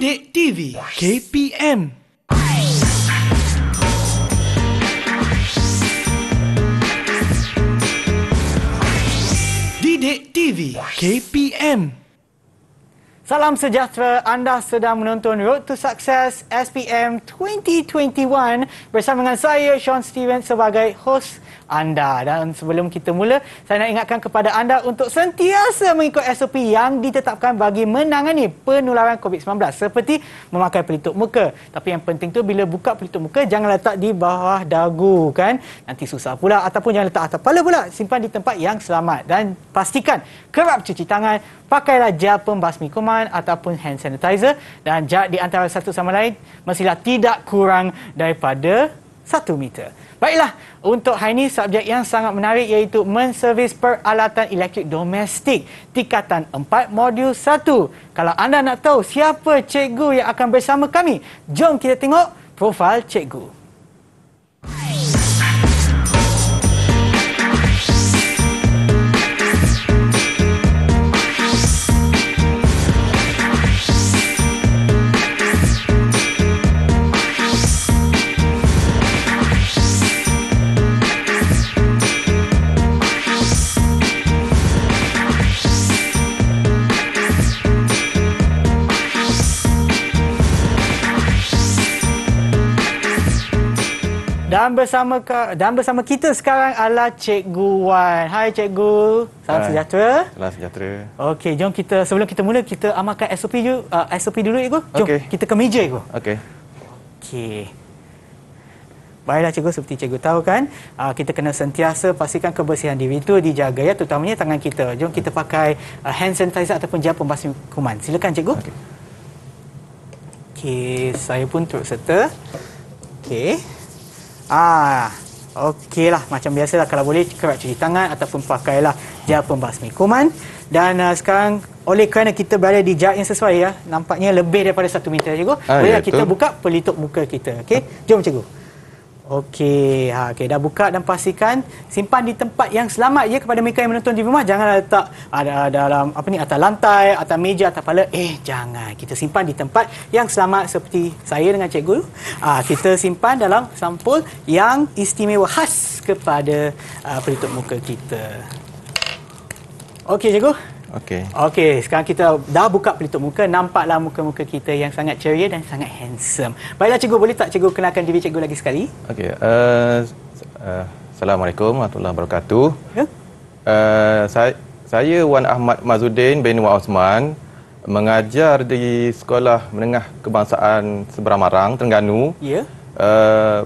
Sidik TV KPM Didik TV KPM Salam sejahtera, anda sedang menonton Road to Success SPM 2021 bersama dengan saya Sean Stevens sebagai host anda. Dan sebelum kita mula, saya nak ingatkan kepada anda untuk sentiasa mengikut SOP yang ditetapkan bagi menangani penularan COVID-19 seperti memakai pelitup muka. Tapi yang penting tu bila buka pelitup muka jangan letak di bawah dagu kan. Nanti susah pula ataupun jangan letak atas kepala pula. Simpan di tempat yang selamat dan pastikan kerap cuci tangan, pakailah gel pembasmi kuman ataupun hand sanitizer dan jarak di antara satu sama lain mestilah tidak kurang daripada satu meter. Baiklah, untuk hari ini subjek yang sangat menarik iaitu menservis peralatan elektrik domestik tingkatan 4 modul 1. Kalau anda nak tahu siapa cikgu yang akan bersama kami, jom kita tengok profil cikgu. Dan bersama dan bersama kita sekarang adalah Cikgu Wan. Hai Cikgu. Salam Hai. sejahtera. Salam sejahtera. Okey, jom kita sebelum kita mula kita amalkan SOP you uh, SOP dulu Cikgu. Jom okay. kita ke meja Cikgu. Okey. Okey. Baiklah cikgu, seperti cikgu tahu kan, uh, kita kena sentiasa pastikan kebersihan diri itu dijaga ya, terutamanya tangan kita. Jom kita pakai uh, hand sanitizer ataupun gel pembasmi kuman. Silakan cikgu. Okey, okay, saya pun turut serta. Okey. Ah, okey lah. Macam biasalah kalau boleh kerap cuci tangan ataupun pakailah gel pembasmi kuman. Dan uh, sekarang oleh kerana kita berada di jarak yang sesuai ya, nampaknya lebih daripada satu meter cikgu. Ah, Bolehlah ya, kita buka pelitup muka kita. Okey, jom cikgu. Okey, ha, okay. dah buka dan pastikan simpan di tempat yang selamat ya kepada mereka yang menonton di rumah. Janganlah letak ada uh, dalam apa ni atas lantai, atas meja, atas pala. Eh, jangan. Kita simpan di tempat yang selamat seperti saya dengan cikgu. Ha, kita simpan dalam sampul yang istimewa khas kepada uh, pelitup muka kita. Okey, cikgu. Okey. Okey, sekarang kita dah buka pelitup muka, nampaklah muka-muka kita yang sangat ceria dan sangat handsome. Baiklah cikgu, boleh tak cikgu kenalkan diri cikgu lagi sekali? Okey. Uh, uh, Assalamualaikum warahmatullahi wabarakatuh. Yeah. Ya. Uh, saya, saya Wan Ahmad Mazudin bin Wan Osman mengajar di Sekolah Menengah Kebangsaan Seberang Marang, Terengganu. Ya. Yeah. Uh,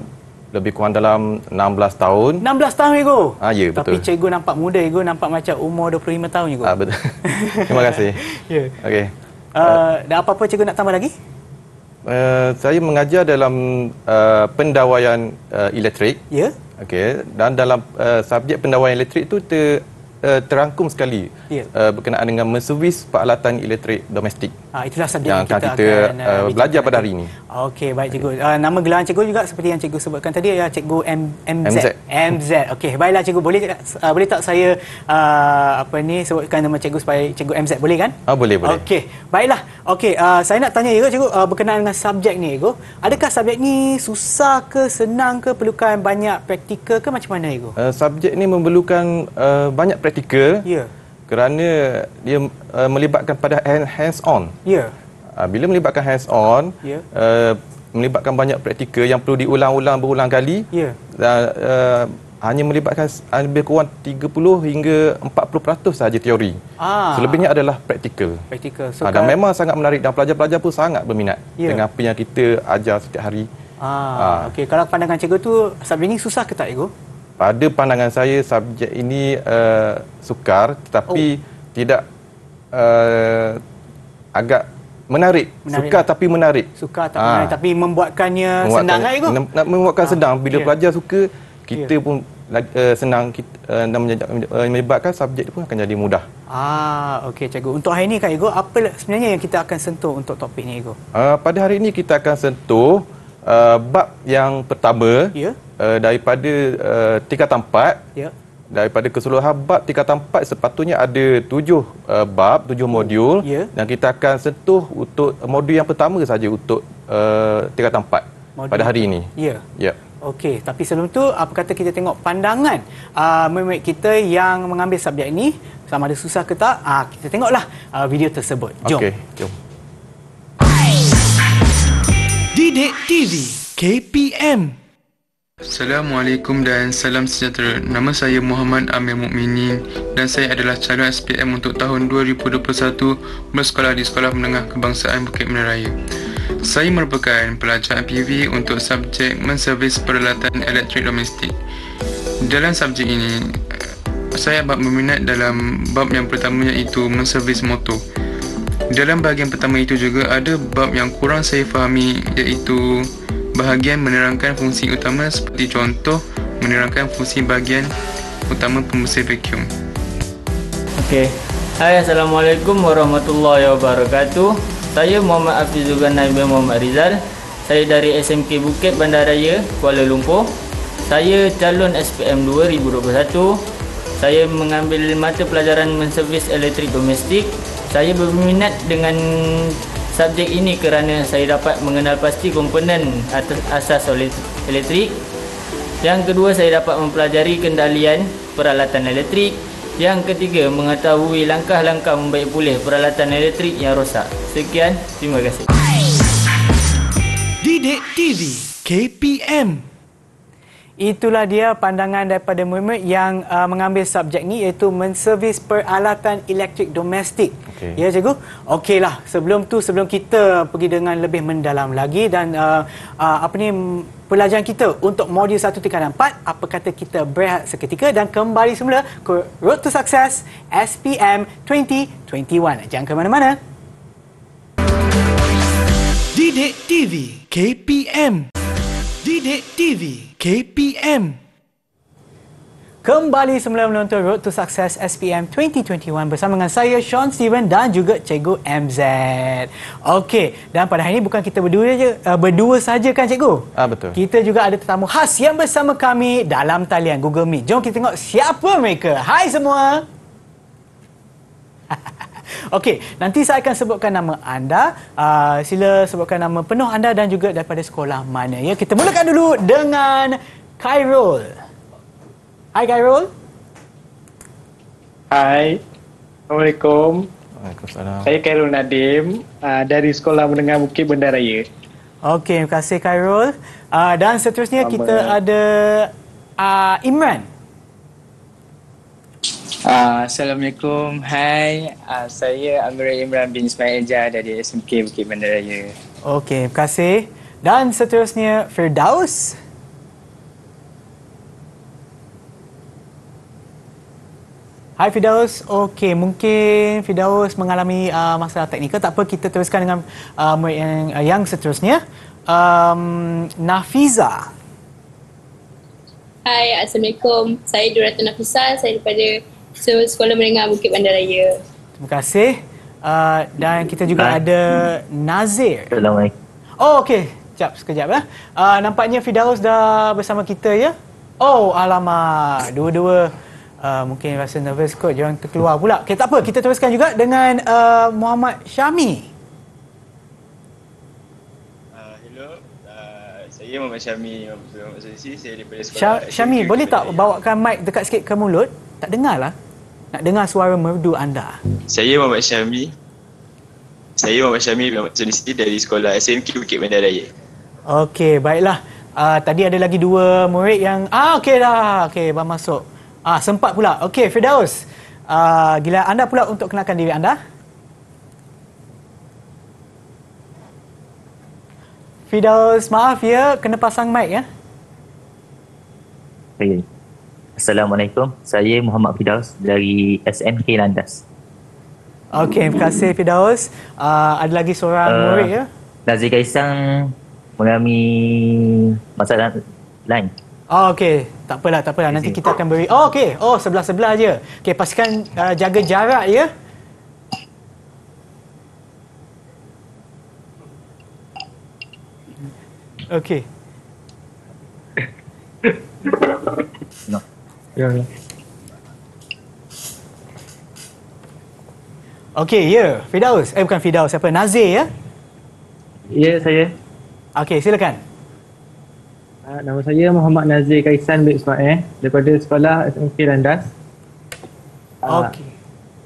lebih kurang dalam 16 tahun. 16 tahun, Igo? Ah, ya, Tapi betul. Tapi cikgu nampak muda, Igo. Nampak macam umur 25 tahun, Igo. Ah, betul. Terima kasih. ya. Yeah. Okey. Ada eh, uh, uh, apa-apa cikgu nak tambah lagi? Uh, saya mengajar dalam uh, eh, pendawaian uh, elektrik. Ya. Yeah. Okey. Dan dalam uh, subjek pendawaian elektrik itu ter, uh, terangkum sekali. Ya. Yeah. Uh, berkenaan dengan menservis peralatan elektrik domestik. Uh, itulah subjek yang, kita, kita akan uh, belajar pada hari ini. Okey, baik cikgu. Uh, nama gelaran cikgu juga seperti yang cikgu sebutkan tadi ya, cikgu M MZ. MZ. MZ. Okey, baiklah cikgu. Boleh uh, boleh tak saya uh, apa ni sebutkan nama cikgu supaya cikgu MZ boleh kan? Ah, uh, boleh, boleh. Okey. Baiklah. Okey, uh, saya nak tanya juga cikgu uh, berkenaan dengan subjek ni, cikgu. Adakah subjek ni susah ke senang ke perlukan banyak praktikal ke macam mana, cikgu? Uh, subjek ni memerlukan uh, banyak praktikal. Ya. Yeah kerana dia uh, melibatkan pada hands on. Yeah. Ya. Uh, bila melibatkan hands on, yeah. Ya. uh, melibatkan banyak praktikal yang perlu diulang-ulang berulang kali. Yeah. Ya. Uh, uh, hanya melibatkan ah, lebih kurang 30 hingga 40% sahaja teori. Ah. Selebihnya adalah praktikal. Praktikal. So, uh, dan kan... memang sangat menarik dan pelajar-pelajar pun sangat berminat yeah. dengan apa yang kita ajar setiap hari. Ah, ah. okey kalau pandangan cikgu tu subjek ini susah ke tak cikgu? pada pandangan saya subjek ini uh, sukar tetapi oh. tidak uh, agak Menarik. menarik lah. sukar lah. tapi menarik sukar tak menarik ah. tapi membuatkannya, membuatkannya senang lah nak membuatkan ha. Ah, sedang bila yeah. pelajar suka kita yeah. pun uh, senang kita uh, menyebabkan subjek pun akan jadi mudah ah okay, cikgu untuk hari ini kak ego apa sebenarnya yang kita akan sentuh untuk topik ini, ego uh, pada hari ini kita akan sentuh uh, bab yang pertama yeah uh, daripada uh, tingkatan 4 ya daripada keseluruhan bab tingkatan 4 sepatutnya ada tujuh uh, bab tujuh modul ya. dan kita akan sentuh untuk modul yang pertama saja untuk uh, tingkatan 4 modul. pada hari ini ya ya Okey, tapi sebelum tu apa kata kita tengok pandangan uh, ah, murid kita yang mengambil subjek ini sama ada susah ke tak? Uh, kita tengoklah uh, video tersebut. Jom. Okey, jom. Didik TV KPM Assalamualaikum dan salam sejahtera. Nama saya Muhammad Amir Mukminin dan saya adalah calon SPM untuk tahun 2021 bersekolah di Sekolah Menengah Kebangsaan Bukit Meraya. Saya merupakan pelajar PV untuk subjek menservis peralatan elektrik domestik. Dalam subjek ini, saya bab berminat dalam bab yang pertama iaitu menservis motor. Dalam bahagian pertama itu juga ada bab yang kurang saya fahami iaitu bahagian menerangkan fungsi utama seperti contoh menerangkan fungsi bahagian utama pembersih vacuum. Okey. Hai Assalamualaikum Warahmatullahi Wabarakatuh Saya Muhammad Afizugan Naibin Muhammad Rizal Saya dari SMK Bukit Bandaraya Kuala Lumpur Saya calon SPM 2021 Saya mengambil mata pelajaran menservis elektrik domestik Saya berminat dengan subjek ini kerana saya dapat mengenal pasti komponen atas asas elektrik. Yang kedua, saya dapat mempelajari kendalian peralatan elektrik. Yang ketiga, mengetahui langkah-langkah membaik pulih peralatan elektrik yang rosak. Sekian, terima kasih. Didik TV KPM Itulah dia pandangan daripada Muhammad yang uh, mengambil subjek ni iaitu menservis peralatan elektrik domestik. Okay. Ya cikgu. Okeylah, sebelum tu sebelum kita pergi dengan lebih mendalam lagi dan uh, uh, apa ni pelajaran kita untuk modul 1.4, apa kata kita berehat seketika dan kembali semula ke Road to Success SPM 2021. Jangan ke mana-mana. Didik TV KPM Didik TV KPM. Kembali semula menonton Road to Success SPM 2021 bersama dengan saya Sean Steven dan juga Cikgu MZ. Okey, dan pada hari ini bukan kita berdua saja, uh, eh, berdua saja kan Cikgu? Ah betul. Kita juga ada tetamu khas yang bersama kami dalam talian Google Meet. Jom kita tengok siapa mereka. Hai semua. Okey, nanti saya akan sebutkan nama anda. Uh, sila sebutkan nama penuh anda dan juga daripada sekolah mana. Ya, kita mulakan dulu dengan Kairul. Hai Kairul. Hai. Assalamualaikum. Saya Kairul Nadim uh, dari Sekolah Menengah Bukit Bendaraya. Okey, terima kasih Kairul. Uh, ah, dan seterusnya Sama. kita ada uh, Imran. Ah, Assalamualaikum. Hai, uh, saya Amirul Imran bin Ismail Jah dari SMK Bukit Bandaraya. Okey, terima kasih. Dan seterusnya, Firdaus. Hai Firdaus, Okey, mungkin Firdaus mengalami uh, masalah teknikal. Tak apa, kita teruskan dengan uh, yang, uh, yang seterusnya. Um, Nafiza. Hai, Assalamualaikum. Saya Durata Nafiza. Saya daripada So, sekolah menengah Bukit Bandaraya. Terima kasih. Uh, dan kita juga Hai. ada Nazir. Assalamualaikum. Oh, okey. Sekejap, sekejap. Eh. Uh, nampaknya Fidaus dah bersama kita, ya? Oh, alamak. Dua-dua uh, mungkin rasa nervous kot. Jangan terkeluar pula. Okey, tak apa. Kita teruskan juga dengan uh, Muhammad Syami. Uh, uh, saya Muhammad Syami, Muhammad Syami. Saya daripada sekolah Syami, boleh tak bawakan mic dekat sikit ke mulut? Tak dengar lah nak dengar suara merdu anda. Saya Muhammad Syami. Saya Muhammad Syami Muhammad dari sekolah SMK Bukit Bandaraya. Okey, baiklah. Uh, tadi ada lagi dua murid yang ah okey dah. Okey, baru masuk. Ah sempat pula. Okey, Firdaus. Uh, gila anda pula untuk kenalkan diri anda. Firdaus, maaf ya, kena pasang mic ya. Okay. Assalamualaikum. Saya Muhammad Fidaus dari SNK Landas. Okey, terima kasih Fidaus. Uh, ada lagi seorang uh, murid ya. Nazir Kaisang mengalami masalah lain. Oh, okey. Tak apalah, tak apalah. Nanti kita akan beri. Oh, okey. Oh, sebelah-sebelah aje. Okey, pastikan uh, jaga jarak ya. Okey. No. Ya. ya. Okey, ya. Yeah. Fidaus. Eh, bukan Fidaus. Siapa? Nazir, ya? Yeah? Ya, yeah, saya. Okey, silakan. Uh, nama saya Muhammad Nazir Kaisan Bik Ismail daripada sekolah SMK Landas. Ah. Okey.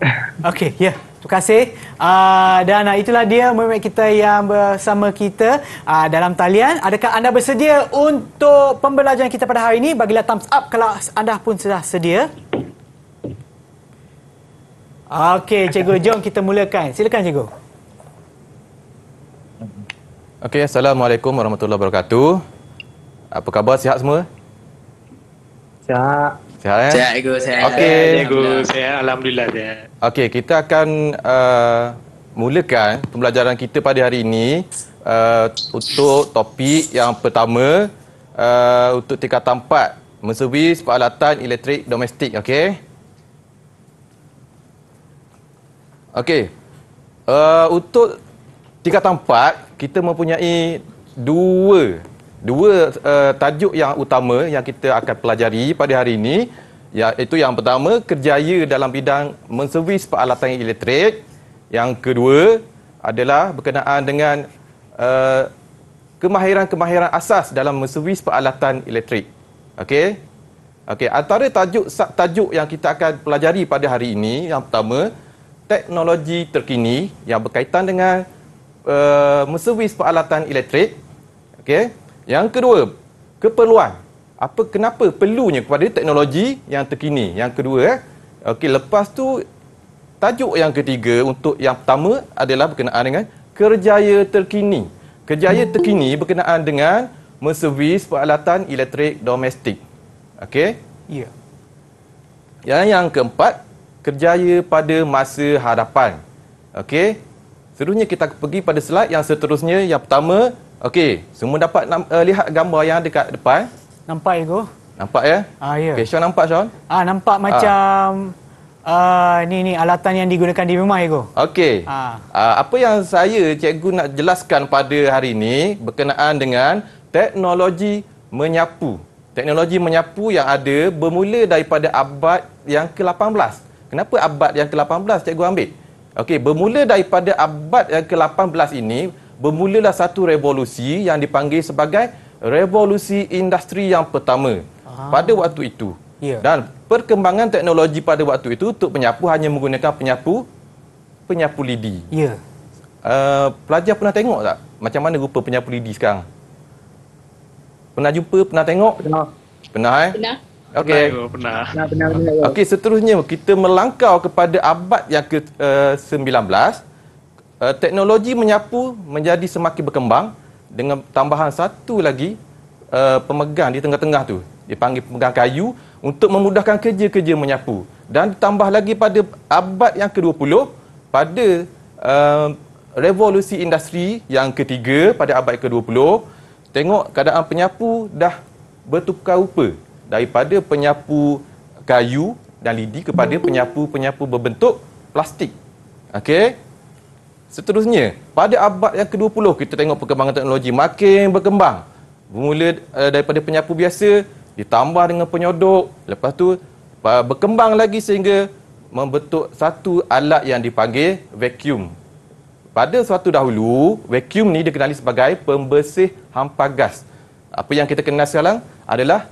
Uh, Okey, ya. Yeah. Terima kasih. Uh, dan uh, itulah dia mermaid kita yang bersama kita uh, dalam talian. Adakah anda bersedia untuk pembelajaran kita pada hari ini? Bagilah thumbs up kalau anda pun sudah sedia. Okey, cikgu. Jom kita mulakan. Silakan, cikgu. Okey, Assalamualaikum warahmatullahi wabarakatuh. Apa khabar? Sihat semua? Sihat. Sihat eh? Sihat, Igu. Sihat. Okey. Igu, sihat. Alhamdulillah, sihat. Okey, kita akan uh, mulakan pembelajaran kita pada hari ini uh, untuk topik yang pertama uh, untuk tingkatan tampak Menservis peralatan elektrik domestik, Okay. Okay. Uh, untuk tingkatan tampak kita mempunyai dua dua uh, tajuk yang utama yang kita akan pelajari pada hari ini iaitu yang pertama kerjaya dalam bidang menservis peralatan elektrik yang kedua adalah berkenaan dengan uh, kemahiran-kemahiran asas dalam menservis peralatan elektrik okey okey antara tajuk tajuk yang kita akan pelajari pada hari ini yang pertama teknologi terkini yang berkaitan dengan uh, menservis peralatan elektrik okey yang kedua, keperluan. Apa kenapa perlunya kepada teknologi yang terkini? Yang kedua, eh. Okey, lepas tu tajuk yang ketiga untuk yang pertama adalah berkenaan dengan kerjaya terkini. Kerjaya terkini berkenaan dengan menservis peralatan elektrik domestik. Okey? Ya. Yeah. Yang yang keempat, kerjaya pada masa hadapan. Okey? Seterusnya kita pergi pada slide yang seterusnya. Yang pertama, Okey, semua dapat uh, lihat gambar yang ada kat depan. Nampak ego? Nampak ya? Ah ya. Okey, Sean nampak Sean? Ah nampak ah. macam ah. Uh, ni ni alatan yang digunakan di rumah ego. Okey. Ah. ah apa yang saya cikgu nak jelaskan pada hari ini berkenaan dengan teknologi menyapu. Teknologi menyapu yang ada bermula daripada abad yang ke-18. Kenapa abad yang ke-18 cikgu ambil? Okey, bermula daripada abad yang ke-18 ini bermulalah satu revolusi yang dipanggil sebagai revolusi industri yang pertama Aha. pada waktu itu. Ya. Dan perkembangan teknologi pada waktu itu untuk penyapu hanya menggunakan penyapu penyapu lidi. Ya. Uh, pelajar pernah tengok tak macam mana rupa penyapu lidi sekarang? Pernah jumpa, pernah tengok? Pernah. Pernah eh? Pernah. Okey. Pernah, pernah. Pernah, pernah. pernah. Okey, seterusnya kita melangkau kepada abad yang ke uh, eh, 19 uh, teknologi menyapu menjadi semakin berkembang dengan tambahan satu lagi uh, pemegang di tengah-tengah tu dipanggil pemegang kayu untuk memudahkan kerja-kerja menyapu dan ditambah lagi pada abad yang ke-20 pada uh, revolusi industri yang ketiga pada abad ke-20 tengok keadaan penyapu dah bertukar rupa daripada penyapu kayu dan lidi kepada hmm. penyapu-penyapu berbentuk plastik okey Seterusnya, pada abad yang ke-20 kita tengok perkembangan teknologi makin berkembang. Bermula uh, daripada penyapu biasa, ditambah dengan penyodok, lepas tu uh, berkembang lagi sehingga membentuk satu alat yang dipanggil vacuum. Pada suatu dahulu, vacuum ni dikenali sebagai pembersih hampa gas. Apa yang kita kenal sekarang adalah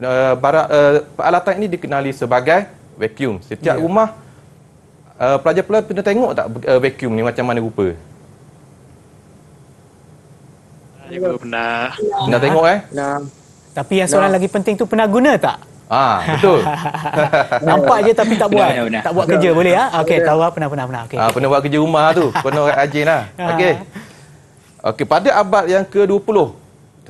uh, eh, barang, uh, eh, peralatan ini dikenali sebagai vacuum. Setiap yeah. rumah Uh, eh, pelajar-pelajar pernah tengok tak uh, vacuum ni macam mana rupa? Saya pernah. Pernah tengok eh? Pernah. Tapi yang soalan nah. lagi penting tu pernah guna tak? Ah, betul. Nampak je tapi tak buat. Pernah, pernah. Tak buat kerja boleh ah? Okey, tahu ah pernah pernah pernah. Okey. Ah, pernah buat kerja rumah tu. Pernah rajin lah. Okey. Okey, pada abad yang ke-20.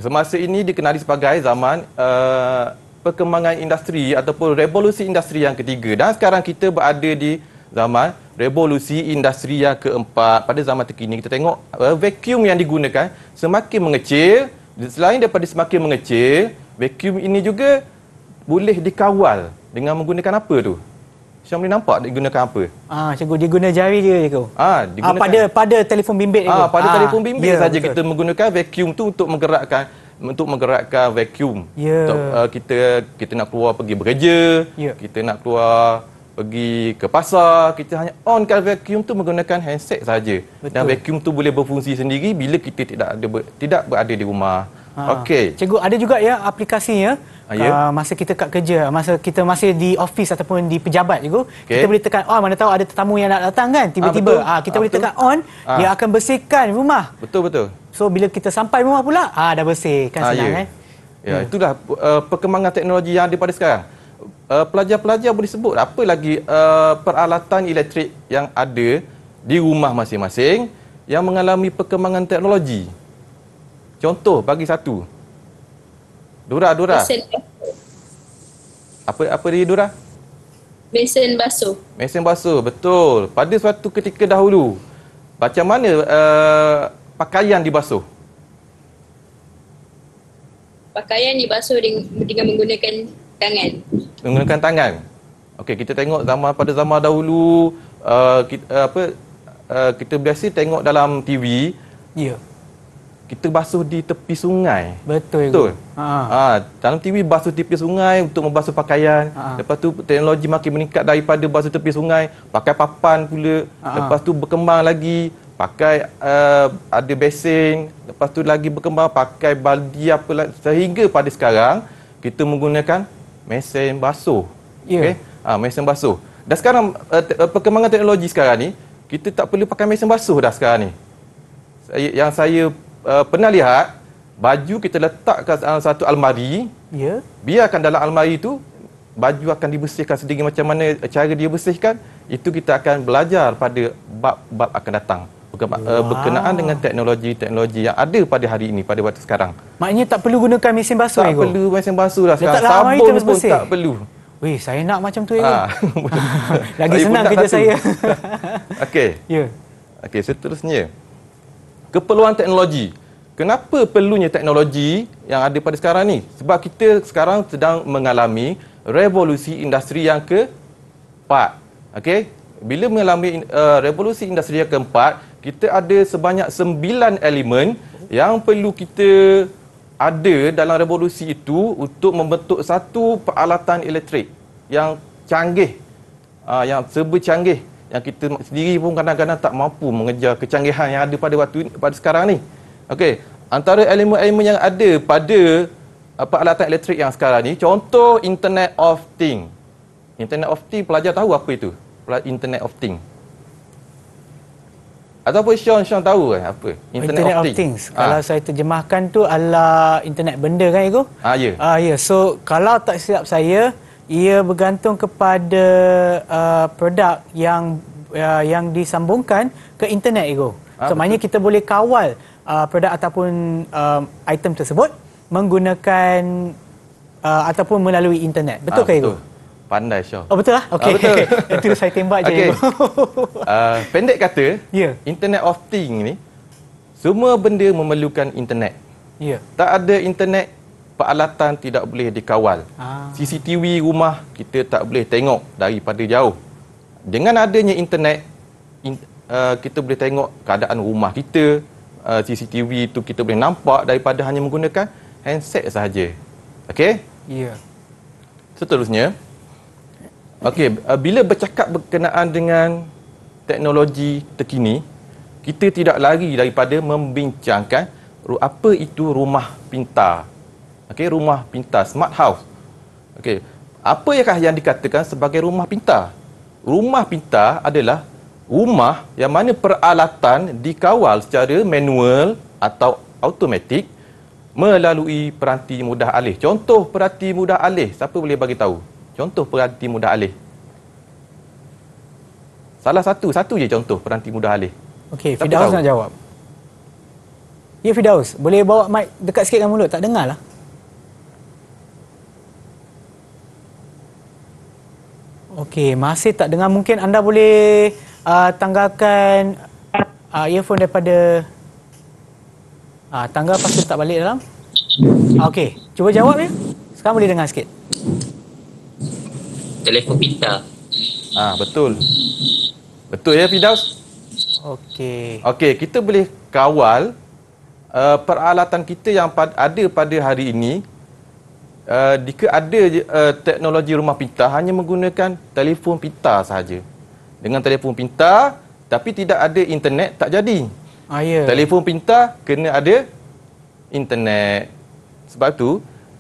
Semasa ini dikenali sebagai zaman uh, perkembangan industri ataupun revolusi industri yang ketiga dan sekarang kita berada di zaman revolusi industri yang keempat pada zaman terkini kita tengok uh, vacuum yang digunakan semakin mengecil selain daripada semakin mengecil vacuum ini juga boleh dikawal dengan menggunakan apa tu Syam boleh nampak dia gunakan apa? Ah, cikgu dia guna jari dia cikgu. Ah, ah digunakan. Ah, pada pada telefon bimbit cikgu. Ah, pada ah, telefon bimbit yeah, saja kita menggunakan vacuum tu untuk menggerakkan untuk menggerakkan vacuum. Yeah. Untuk uh, kita kita nak keluar pergi bekerja, yeah. kita nak keluar pergi ke pasar kita hanya on onkan vacuum tu menggunakan handset saja dan vacuum tu boleh berfungsi sendiri bila kita tidak ada ber, tidak berada di rumah ha. okey cikgu ada juga ya aplikasinya ha, ya? Ah, masa kita kat kerja masa kita masih di office ataupun di pejabat cikgu okay. kita boleh tekan on ah, mana tahu ada tetamu yang nak datang kan tiba-tiba Ah ha, kita ha, boleh tekan on ha. dia akan bersihkan rumah betul betul so bila kita sampai rumah pula ah ha, dah bersih kan senang ya, ya. eh ya hmm. itulah uh, perkembangan teknologi yang ada pada sekarang Eh, pelajar-pelajar boleh sebut apa lagi uh, peralatan elektrik yang ada di rumah masing-masing yang mengalami perkembangan teknologi. Contoh bagi satu. Dura Dura. Apa apa dia Dura? Mesin basuh. Mesin basuh betul. Pada suatu ketika dahulu macam mana uh, pakaian dibasuh? Pakaian dibasuh dengan menggunakan tangan. Menggunakan tangan. Okey, kita tengok zaman pada zaman dahulu uh, kita, uh, apa uh, kita biasa tengok dalam TV. Ya. Yeah. Kita basuh di tepi sungai. Betul. Betul. Ha. ha. dalam TV basuh tepi sungai untuk membasuh pakaian. Ha. Lepas tu teknologi makin meningkat daripada basuh tepi sungai, pakai papan pula. Ha. Lepas tu berkembang lagi pakai uh, ada besin, lepas tu lagi berkembang pakai baldi apa sehingga pada sekarang kita menggunakan mesin basuh. Yeah. Okey. Ha, mesin basuh. Dan sekarang uh, perkembangan teknologi sekarang ni kita tak perlu pakai mesin basuh dah sekarang ni. Saya yang saya uh, pernah lihat baju kita letakkan dalam ah, satu almari, ya. Yeah. Biarkan dalam almari tu baju akan dibersihkan sendiri macam mana cara dia bersihkan itu kita akan belajar pada bab-bab akan datang. Eh, berkenaan dengan teknologi-teknologi yang ada pada hari ini pada waktu sekarang. Maknanya tak perlu gunakan mesin basuh Tak ego. perlu mesin basuh lah dah sekarang. Sabun pun bersih. tak perlu. Weh, saya nak macam tu ya. Lagi saya senang kerja saya. Okey. Ya. Yeah. Okey, seterusnya. Keperluan teknologi. Kenapa perlunya teknologi yang ada pada sekarang ni? Sebab kita sekarang sedang mengalami revolusi industri yang keempat. 4 Okey? Bila mengalami uh, revolusi industri yang keempat, kita ada sebanyak sembilan elemen yang perlu kita ada dalam revolusi itu untuk membentuk satu peralatan elektrik yang canggih, uh, yang serba canggih yang kita sendiri pun kadang-kadang tak mampu mengejar kecanggihan yang ada pada waktu pada sekarang ni. Okey, antara elemen-elemen yang ada pada apa ah, alatan elektrik yang sekarang ni, contoh Internet of Thing. Internet of Thing pelajar tahu apa itu? Internet of Thing. Ataupun Sean, Sean tahu kan apa? Internet, internet of, of Things. things. Ha. Kalau saya terjemahkan tu ala internet benda kan Igo? Ha, ah, ya. Yeah. Ha, ya. yeah. So, kalau tak silap saya, ia bergantung kepada uh, produk yang uh, yang disambungkan ke internet Igo. Ha, ah, so, maknanya kita boleh kawal uh, produk ataupun uh, item tersebut menggunakan uh, ataupun melalui internet. Betul ha, ke Igo? Betul. Pandai Syah. Oh betul lah. Okey. Ah, Itu saya tembak je. Okay. uh, pendek kata, yeah. Internet of Thing ni semua benda memerlukan internet. Ya. Yeah. Tak ada internet, peralatan tidak boleh dikawal. Ah. CCTV rumah kita tak boleh tengok daripada jauh. Dengan adanya internet, in, uh, kita boleh tengok keadaan rumah kita. Uh, ah, CCTV tu kita boleh nampak daripada hanya menggunakan handset sahaja. Okey? Ya. Yeah. Seterusnya, Okey, uh, bila bercakap berkenaan dengan teknologi terkini, kita tidak lari daripada membincangkan apa itu rumah pintar. Okey, rumah pintar, smart house. Okey, apa yang yang dikatakan sebagai rumah pintar? Rumah pintar adalah rumah yang mana peralatan dikawal secara manual atau automatik melalui peranti mudah alih. Contoh peranti mudah alih, siapa boleh bagi tahu? Contoh peranti mudah alih. Salah satu, satu je contoh peranti mudah alih. Okey, Fidaus nak jawab. Ya Fidaus, boleh bawa mic dekat sikit dengan mulut, tak dengar lah. Okey, masih tak dengar. Mungkin anda boleh uh, tanggalkan uh, earphone daripada... Uh, tangga pasti tak balik dalam. Okey, cuba jawab ya. Sekarang boleh dengar sikit telefon pintar. Ah ha, betul. Betul ya Fidaus? Okey. Okey, kita boleh kawal uh, peralatan kita yang pad- ada pada hari ini uh, ada uh, teknologi rumah pintar hanya menggunakan telefon pintar sahaja. Dengan telefon pintar tapi tidak ada internet tak jadi. Ah, yeah. Telefon pintar kena ada internet. Sebab tu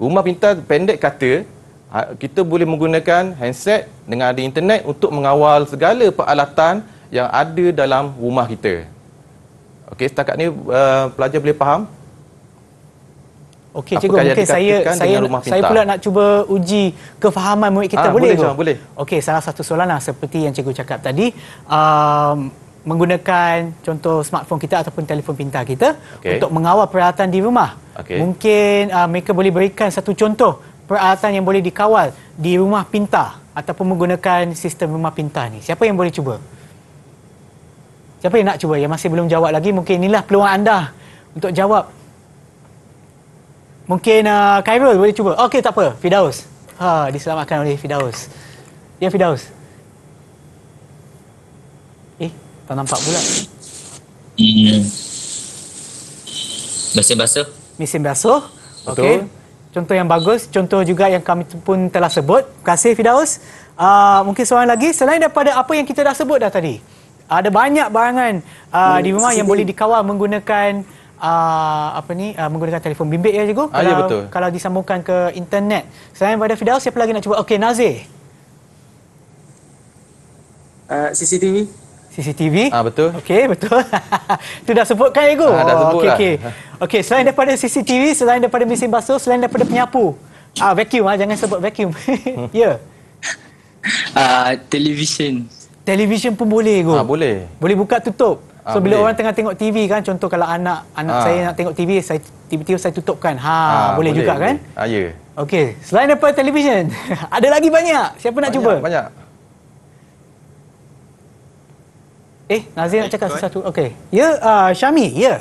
rumah pintar pendek kata Ha, kita boleh menggunakan handset dengan ada internet untuk mengawal segala peralatan yang ada dalam rumah kita. Okey, setakat ni uh, pelajar boleh faham? Okey, cikgu, mungkin saya saya rumah saya pula nak cuba uji kefahaman murid kita ha, boleh. Boleh, cuman, boleh. Okey, salah satu soalanlah seperti yang cikgu cakap tadi, um, menggunakan contoh smartphone kita ataupun telefon pintar kita okay. untuk mengawal peralatan di rumah. Okay. Mungkin uh, mereka boleh berikan satu contoh peralatan yang boleh dikawal di rumah pintar ataupun menggunakan sistem rumah pintar ni? Siapa yang boleh cuba? Siapa yang nak cuba? Yang masih belum jawab lagi, mungkin inilah peluang anda untuk jawab. Mungkin uh, Khairul boleh cuba. Okey, tak apa. Fidaus. Ha, diselamatkan oleh Fidaus. Ya, Fidaus. Eh, tak nampak pula. Mesin hmm. basuh. Mesin basuh. Okey contoh yang bagus, contoh juga yang kami pun telah sebut. Terima kasih Fidaus. Uh, mungkin soalan lagi selain daripada apa yang kita dah sebut dah tadi. Uh, ada banyak barangan uh, hmm, di rumah yang boleh dikawal menggunakan uh, apa ni? Uh, menggunakan telefon bimbit ya cikgu. Ya, kalau ya, betul. kalau disambungkan ke internet. Selain daripada Fidaus siapa lagi nak cuba? Okey Nazir. Uh, CCTV. CCTV. Ah ha, betul. Okey, betul. tu dah sebutkan ego. Ah ha, dah sebutlah. Okey lah. okey. Okey, selain daripada CCTV, selain daripada mesin basuh, selain daripada penyapu. Ah ha, vacuum ah ha. jangan sebut vacuum. ya. Yeah. uh, television. Television pun boleh ego. Ha, ah, boleh. Boleh buka tutup. Ah, so ha, bila boleh. orang tengah tengok TV kan contoh kalau anak anak ha. saya nak tengok TV saya tiba-tiba saya tutupkan. Ha, ha boleh, boleh juga kan? boleh. kan? Ah ha, ya. Okey, selain daripada television, ada lagi banyak. Siapa nak banyak, cuba? Banyak. Eh, Nazir nak cakap sesuatu. Okey. Ya, uh, Syami, ya. Yeah.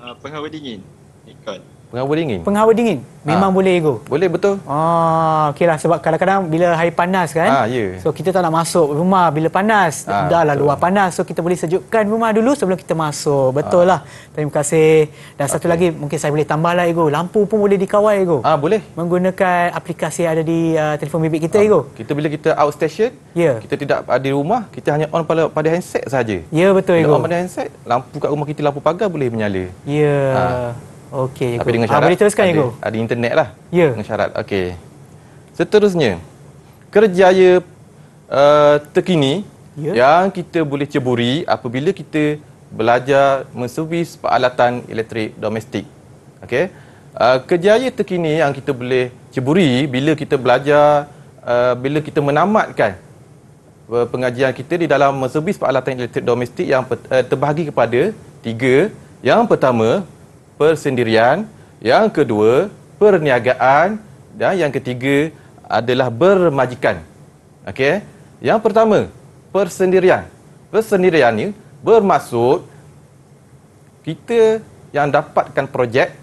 Uh, penghawa dingin. Ikut. Pengawal dingin. Pengawal dingin. Memang ha. boleh ego. Boleh betul. Ah, okeylah sebab kadang-kadang bila hari panas kan. Ha, yeah. Ya. So kita tak nak masuk rumah bila panas. Ha, Dah lah luar panas. So kita boleh sejukkan rumah dulu sebelum kita masuk. Betul ha. lah. Terima kasih. Dan okay. satu lagi mungkin saya boleh tambah lah ego. Lampu pun boleh dikawal ego. Ah, ha, boleh. Menggunakan aplikasi yang ada di uh, telefon bibit kita ha. ego. Kita bila kita outstation, yeah. kita tidak ada rumah, kita hanya on pada, pada handset saja. Ya yeah, betul ego. On pada handset, lampu kat rumah kita lampu pagar boleh menyala. Ya. Yeah. Ha. Okey, tapi dengan syarat. Ah, boleh teruskan, ada, ada internet lah. Ya. Yeah. Dengan syarat. Okey. Seterusnya, kerjaya uh, terkini yeah. yang kita boleh ceburi apabila kita belajar menservis peralatan elektrik domestik. Okey. Uh, kerjaya terkini yang kita boleh ceburi bila kita belajar uh, bila kita menamatkan pengajian kita di dalam menservis peralatan elektrik domestik yang uh, terbahagi kepada tiga yang pertama persendirian, yang kedua perniagaan dan yang ketiga adalah bermajikan. Okey. Yang pertama, persendirian. Persendirian ni bermaksud kita yang dapatkan projek,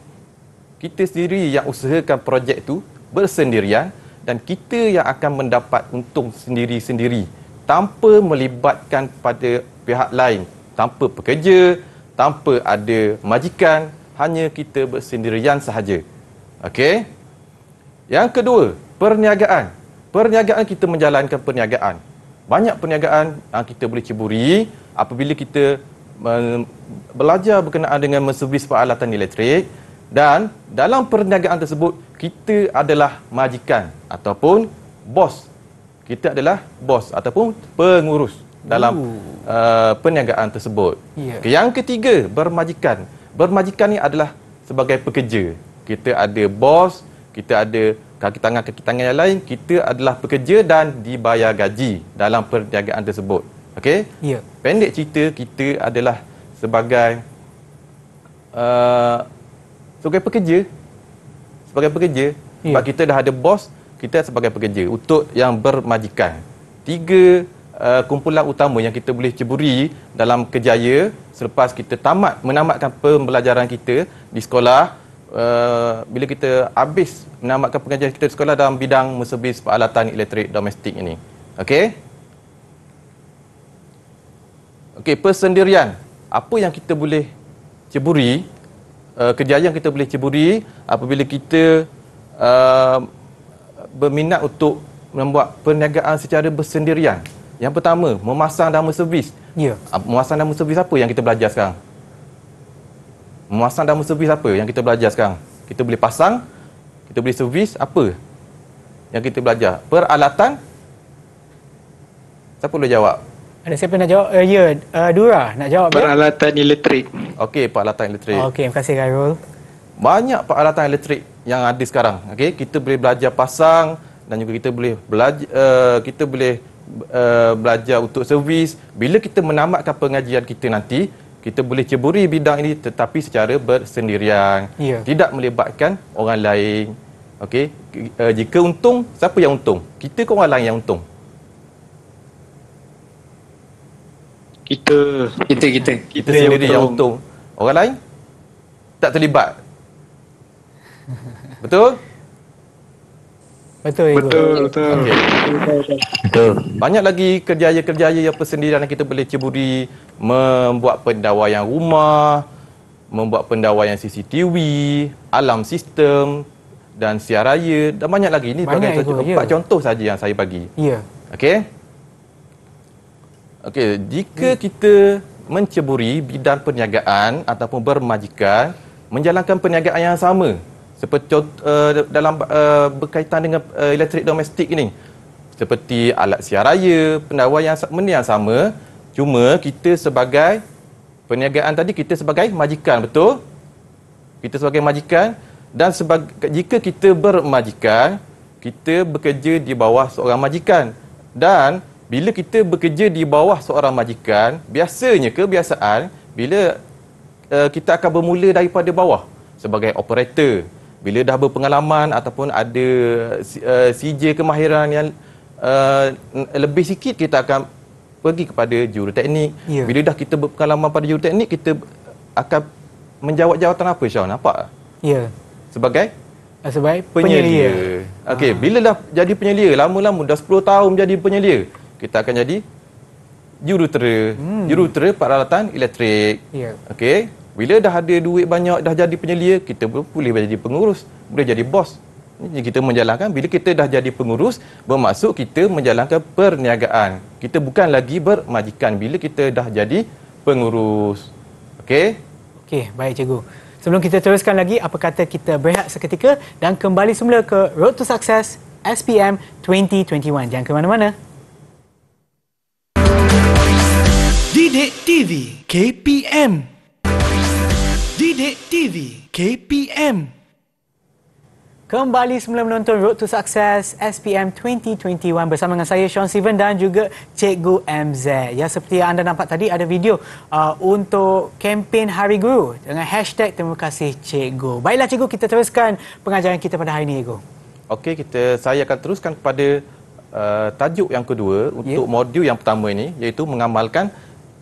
kita sendiri yang usahakan projek tu bersendirian dan kita yang akan mendapat untung sendiri-sendiri tanpa melibatkan pada pihak lain, tanpa pekerja, tanpa ada majikan hanya kita bersendirian sahaja. Okey. Yang kedua, perniagaan. Perniagaan kita menjalankan perniagaan. Banyak perniagaan yang kita boleh ceburi apabila kita belajar berkenaan dengan menservis peralatan elektrik dan dalam perniagaan tersebut kita adalah majikan ataupun bos. Kita adalah bos ataupun pengurus dalam uh, perniagaan tersebut. Yeah. Yang ketiga, bermajikan. Bermajikan ni adalah sebagai pekerja. Kita ada bos, kita ada kaki tangan-kaki tangan yang lain, kita adalah pekerja dan dibayar gaji dalam perniagaan tersebut. Okey? Ya. Pendek cerita, kita adalah sebagai uh, sebagai pekerja. Sebagai pekerja. Ya. Sebab kita dah ada bos, kita sebagai pekerja untuk yang bermajikan. Tiga uh, kumpulan utama yang kita boleh ceburi dalam kejaya selepas kita tamat menamatkan pembelajaran kita di sekolah uh, bila kita habis menamatkan pengajian kita di sekolah dalam bidang mesebis peralatan elektrik domestik ini. Okey. Okey, persendirian. Apa yang kita boleh ceburi uh, eh, kejayaan kita boleh ceburi apabila kita uh, berminat untuk membuat perniagaan secara bersendirian. Yang pertama, memasang nama servis. Ya. Ah, memasang nama servis apa yang kita belajar sekarang? Memasang nama servis apa yang kita belajar sekarang? Kita boleh pasang, kita boleh servis apa yang kita belajar? Peralatan? Siapa boleh jawab? Ada siapa nak jawab? Uh, ya, uh, Dura nak jawab. Ya? Peralatan ya? elektrik. Okey, peralatan elektrik. Okey, terima kasih Khairul. Banyak peralatan elektrik yang ada sekarang. Okey, kita boleh belajar pasang dan juga kita boleh belajar uh, eh, kita boleh Eh, belajar untuk servis bila kita menamatkan pengajian kita nanti kita boleh ceburi bidang ini tetapi secara bersendirian yeah. tidak melibatkan orang lain okey uh, jika untung siapa yang untung kita ke orang lain yang untung kita kita kita kita, kita sendiri yang untung. yang untung orang lain tak terlibat betul Betul betul, betul, betul. Okay. betul. betul. Banyak lagi kerjaya-kerjaya yang persendirian kita boleh ceburi membuat pendawaian rumah, membuat pendawaian CCTV, alam sistem dan siaraya. dan banyak lagi. Ini banyak sahaja, ya. empat contoh saja yang saya bagi. Ya. Okey. Okey, jika hmm. kita menceburi bidang perniagaan ataupun bermajikan menjalankan perniagaan yang sama, seperti uh, dalam uh, berkaitan dengan uh, elektrik domestik ini seperti alat siar raya, pendawai yang benda sama cuma kita sebagai perniagaan tadi kita sebagai majikan betul kita sebagai majikan dan sebagai, jika kita bermajikan kita bekerja di bawah seorang majikan dan bila kita bekerja di bawah seorang majikan biasanya kebiasaan bila uh, kita akan bermula daripada bawah sebagai operator bila dah berpengalaman ataupun ada uh, eh, CJ kemahiran yang uh, lebih sikit kita akan pergi kepada juruteknik yeah. bila dah kita berpengalaman pada juruteknik kita akan menjawab jawatan apa Syah nampak ya yeah. sebagai eh, sebagai penyelia, penyelia. okey ha. bila dah jadi penyelia lama-lama dah 10 tahun jadi penyelia kita akan jadi jurutera hmm. jurutera peralatan elektrik yeah. okey bila dah ada duit banyak, dah jadi penyelia, kita boleh jadi pengurus, boleh jadi bos. Ini kita menjalankan, bila kita dah jadi pengurus, bermaksud kita menjalankan perniagaan. Kita bukan lagi bermajikan bila kita dah jadi pengurus. Okey? Okey, baik cikgu. Sebelum kita teruskan lagi, apa kata kita berehat seketika dan kembali semula ke Road to Success SPM 2021. Jangan ke mana-mana. Didik TV KPM Didik TV KPM Kembali semula menonton Road to Success SPM 2021 bersama dengan saya Sean Steven dan juga Cikgu MZ. Ya seperti yang anda nampak tadi ada video uh, untuk kempen Hari Guru dengan hashtag terima kasih Cikgu. Baiklah Cikgu kita teruskan pengajaran kita pada hari ini Cikgu. Okey kita saya akan teruskan kepada uh, tajuk yang kedua ya. untuk yeah. modul yang pertama ini iaitu mengamalkan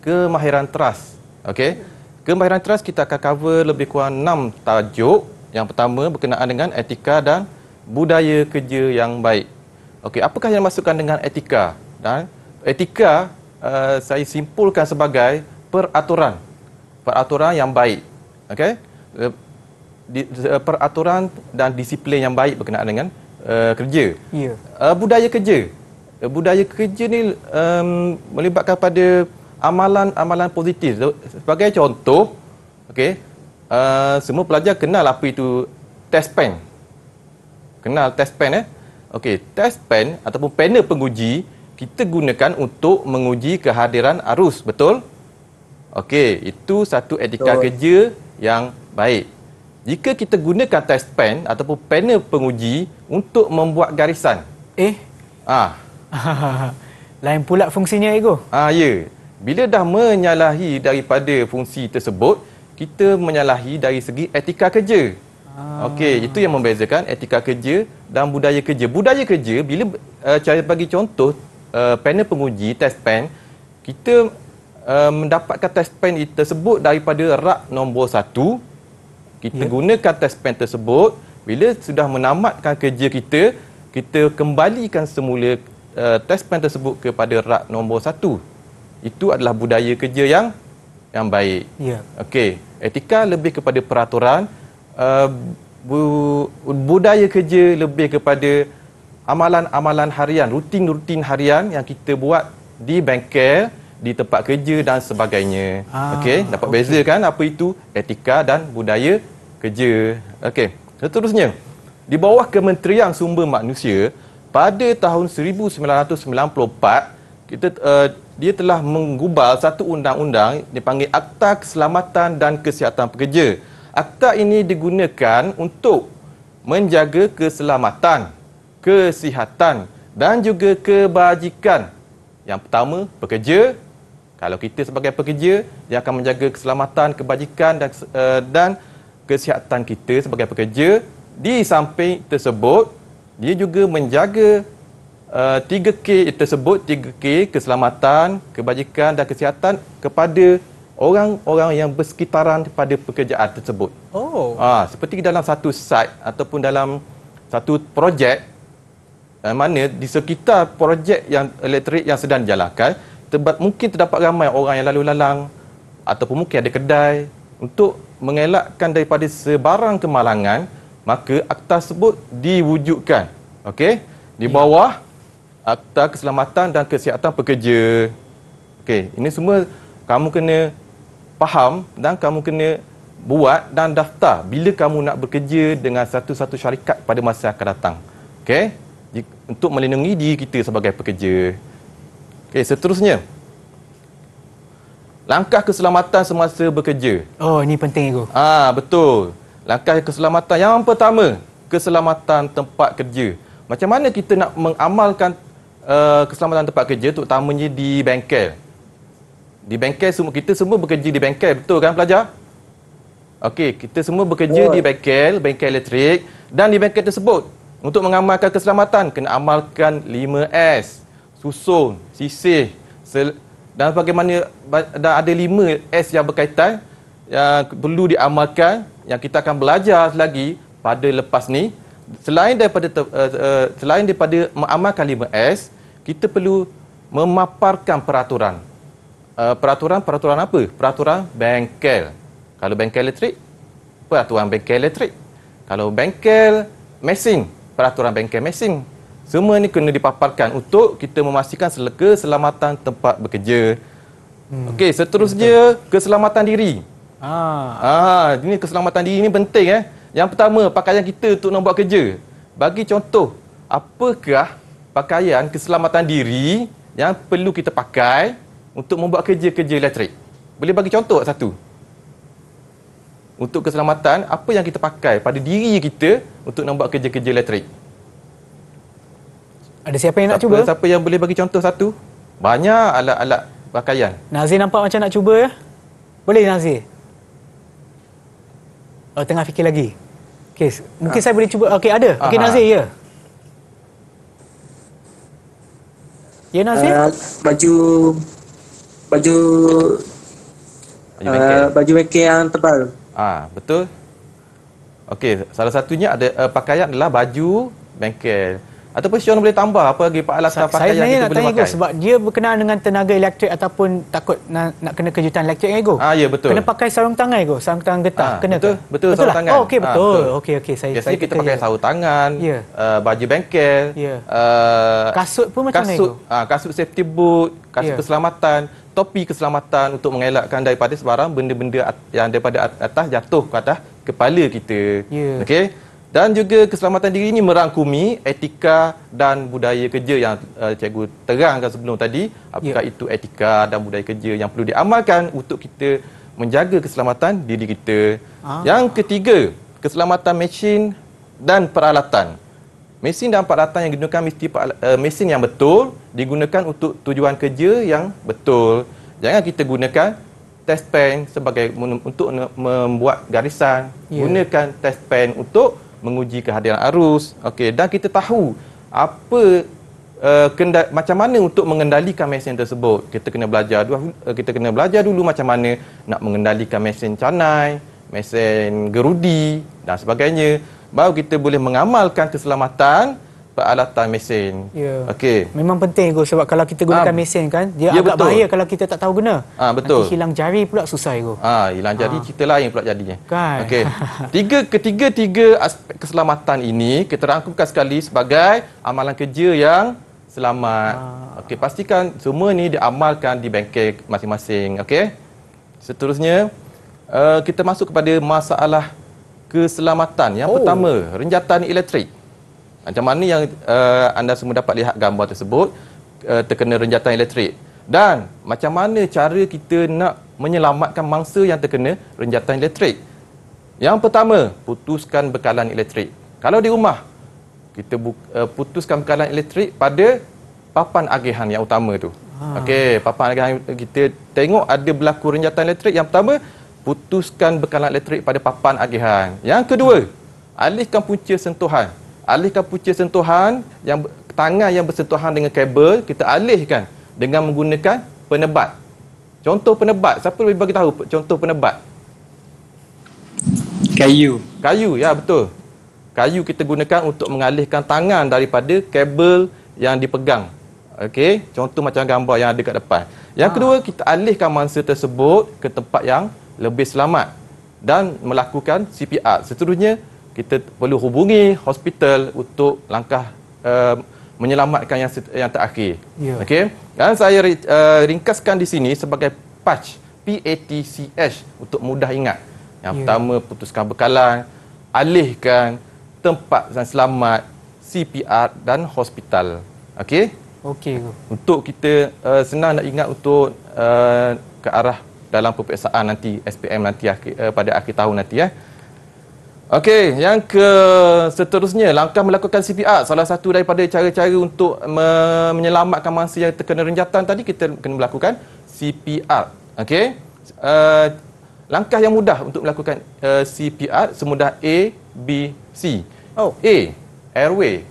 kemahiran teras. Okey. Kemahiran Trust kita akan cover lebih kurang 6 tajuk. Yang pertama berkenaan dengan etika dan budaya kerja yang baik. Okey, apakah yang dimasukkan dengan etika? Dan etika uh, saya simpulkan sebagai peraturan. Peraturan yang baik. Okey. Eh, eh, peraturan dan disiplin yang baik berkenaan dengan uh, kerja. Yeah. Ya. Uh, budaya kerja. Budaya kerja ni um, melibatkan pada amalan-amalan positif Sebagai contoh, okey, uh, semua pelajar kenal apa itu test pen. Kenal test pen eh? Okey, test pen ataupun panel penguji kita gunakan untuk menguji kehadiran arus, betul? Okey, itu satu etika betul. kerja yang baik. Jika kita gunakan test pen ataupun panel penguji untuk membuat garisan. Eh? Ah. Lain pula fungsinya ego. Ah, ya. Yeah bila dah menyalahi daripada fungsi tersebut kita menyalahi dari segi etika kerja ah. Okey, itu yang membezakan etika kerja dan budaya kerja. Budaya kerja bila uh, cara bagi contoh uh, panel penguji test pen kita uh, mendapatkan test pen tersebut daripada rak nombor satu kita yeah. gunakan test pen tersebut bila sudah menamatkan kerja kita kita kembalikan semula uh, test pen tersebut kepada rak nombor satu itu adalah budaya kerja yang yang baik. Ya. Okey, etika lebih kepada peraturan, uh, bu, budaya kerja lebih kepada amalan-amalan harian, rutin-rutin harian yang kita buat di bengkel, di tempat kerja dan sebagainya. Ah, Okey, dapat okay. kan apa itu etika dan budaya kerja. Okey, seterusnya. Di bawah Kementerian Sumber Manusia pada tahun 1994 kita uh, dia telah menggubal satu undang-undang dipanggil Akta Keselamatan dan Kesihatan Pekerja. Akta ini digunakan untuk menjaga keselamatan, kesihatan dan juga kebajikan. Yang pertama, pekerja. Kalau kita sebagai pekerja, dia akan menjaga keselamatan, kebajikan dan uh, dan kesihatan kita sebagai pekerja. Di samping tersebut, dia juga menjaga uh, eh, 3K tersebut, 3K keselamatan, kebajikan dan kesihatan kepada orang-orang yang bersekitaran pada pekerjaan tersebut. Oh. Ha, seperti dalam satu site ataupun dalam satu projek uh, mana di sekitar projek yang elektrik yang sedang dijalankan, terba- mungkin terdapat ramai orang yang lalu lalang ataupun mungkin ada kedai untuk mengelakkan daripada sebarang kemalangan, maka akta sebut diwujudkan. Okey? Di ya. bawah ya. Akta Keselamatan dan Kesihatan Pekerja. Okey, ini semua kamu kena faham dan kamu kena buat dan daftar bila kamu nak bekerja dengan satu-satu syarikat pada masa akan datang. Okey? Untuk melindungi diri kita sebagai pekerja. Okey, seterusnya. Langkah keselamatan semasa bekerja. Oh, ini penting itu. Ah, betul. Langkah keselamatan yang pertama, keselamatan tempat kerja. Macam mana kita nak mengamalkan Eh, keselamatan tempat kerja terutamanya di bengkel. Di bengkel semua kita semua bekerja di bengkel betul kan pelajar? Okey, kita semua bekerja oh. di bengkel, bengkel elektrik dan di bengkel tersebut untuk mengamalkan keselamatan kena amalkan 5S. Susun, sisih, sel- dan bagaimana dan ada 5 S yang berkaitan yang perlu diamalkan yang kita akan belajar lagi pada lepas ni selain daripada uh, uh, selain daripada mengamalkan 5 S kita perlu memaparkan peraturan. Peraturan-peraturan eh, apa? Peraturan bengkel. Kalau bengkel elektrik, peraturan bengkel elektrik. Kalau bengkel mesin, peraturan bengkel mesin. Semua ini kena dipaparkan untuk kita memastikan keselamatan tempat bekerja. Hmm. Okey, seterusnya Betul. keselamatan diri. Ah. ah, ini keselamatan diri ini penting eh. Yang pertama, pakaian kita untuk nak buat kerja. Bagi contoh, apakah pakaian keselamatan diri yang perlu kita pakai untuk membuat kerja-kerja elektrik. Boleh bagi contoh satu? Untuk keselamatan, apa yang kita pakai pada diri kita untuk nak buat kerja-kerja elektrik? Ada siapa yang nak siapa, cuba? Siapa yang boleh bagi contoh satu? Banyak alat-alat pakaian. Nazir nampak macam nak cuba. Boleh Nazir? Oh, tengah fikir lagi. Okay. Mungkin ha. saya boleh cuba. Okey, ada. Okey, Nazir, ya. Ya Nazim? Uh, baju baju baju meke uh, ah, yang tebal. Ah, betul. Okey, salah satunya ada uh, pakaian adalah baju bengkel. Ataupun Sion boleh tambah apa lagi Pak Alas pakai saya yang kita boleh pakai. Ego, sebab dia berkenaan dengan tenaga elektrik ataupun takut nak, nak kena kejutan elektrik ego. Ah ya betul. Kena pakai sarung tangan ego, sarung tangan getah ha, kena betul, ke? Betul, betul sarung lah? tangan. Oh okey ah, betul. Ha, okey okey saya Biasanya saya kita pakai ya. sarung tangan, yeah. Ya. uh, baju bengkel, yeah. Ya. uh, kasut pun macam kasut, ego. uh, kasut safety boot, kasut yeah. keselamatan, topi keselamatan untuk mengelakkan daripada sebarang benda-benda yang daripada atas jatuh ke atas kepala kita. Yeah. Okey dan juga keselamatan diri ini merangkumi etika dan budaya kerja yang uh, cikgu terangkan sebelum tadi apakah yeah. itu etika dan budaya kerja yang perlu diamalkan untuk kita menjaga keselamatan diri kita ah. yang ketiga keselamatan mesin dan peralatan mesin dan peralatan yang digunakan mesti uh, mesin yang betul digunakan untuk tujuan kerja yang betul jangan kita gunakan test pen sebagai untuk membuat garisan yeah. gunakan test pen untuk menguji kehadiran arus okey dan kita tahu apa uh, eh, kenda- macam mana untuk mengendalikan mesin tersebut kita kena belajar dulu eh, kita kena belajar dulu macam mana nak mengendalikan mesin canai mesin gerudi dan sebagainya baru kita boleh mengamalkan keselamatan peralatan mesin. Yeah. Okey. Memang penting go sebab kalau kita gunakan ha, mesin kan, dia yeah, agak betul. bahaya kalau kita tak tahu guna. Ah ha, betul. Nanti hilang jari pula susah go. ha, ah, hilang jari ha. cerita lain pula jadinya. Kan. Okey. Tiga ketiga-tiga aspek keselamatan ini kita rangkumkan sekali sebagai amalan kerja yang selamat. Ha. Okey, pastikan semua ni diamalkan di bengkel masing-masing, okey? Seterusnya uh, kita masuk kepada masalah keselamatan. Yang oh. pertama, renjatan elektrik. Macam mana yang uh, anda semua dapat lihat gambar tersebut uh, terkena renjatan elektrik. Dan macam mana cara kita nak menyelamatkan mangsa yang terkena renjatan elektrik? Yang pertama, putuskan bekalan elektrik. Kalau di rumah, kita buka, eh, putuskan bekalan elektrik pada papan agihan yang utama tu. Ha. Okey, papan agihan kita tengok ada berlaku renjatan elektrik. Yang pertama, putuskan bekalan elektrik pada papan agihan. Yang kedua, alihkan punca sentuhan alihkan punca sentuhan yang tangan yang bersentuhan dengan kabel kita alihkan dengan menggunakan penebat. Contoh penebat, siapa boleh bagi tahu contoh penebat? Kayu. Kayu, ya betul. Kayu kita gunakan untuk mengalihkan tangan daripada kabel yang dipegang. Okey, contoh macam gambar yang ada kat depan. Yang ha. kedua, kita alihkan mangsa tersebut ke tempat yang lebih selamat dan melakukan CPR. Seterusnya, kita perlu hubungi hospital untuk langkah uh, menyelamatkan yang, yang terakhir. Yeah. Okey. Dan saya uh, ringkaskan di sini sebagai patch P A T C H untuk mudah ingat. Yang yeah. pertama putuskan bekalan, alihkan tempat dan selamat CPR dan hospital. Okey. Okey. Untuk kita uh, senang nak ingat untuk uh, ke arah dalam peperiksaan nanti SPM nanti uh, pada akhir tahun nanti ya. Eh. Okey, yang ke seterusnya langkah melakukan CPR salah satu daripada cara-cara untuk me- menyelamatkan mangsa yang terkena renjatan tadi kita kena melakukan CPR. Okey. Uh, langkah yang mudah untuk melakukan uh, eh, CPR semudah A B C. Oh, A airway.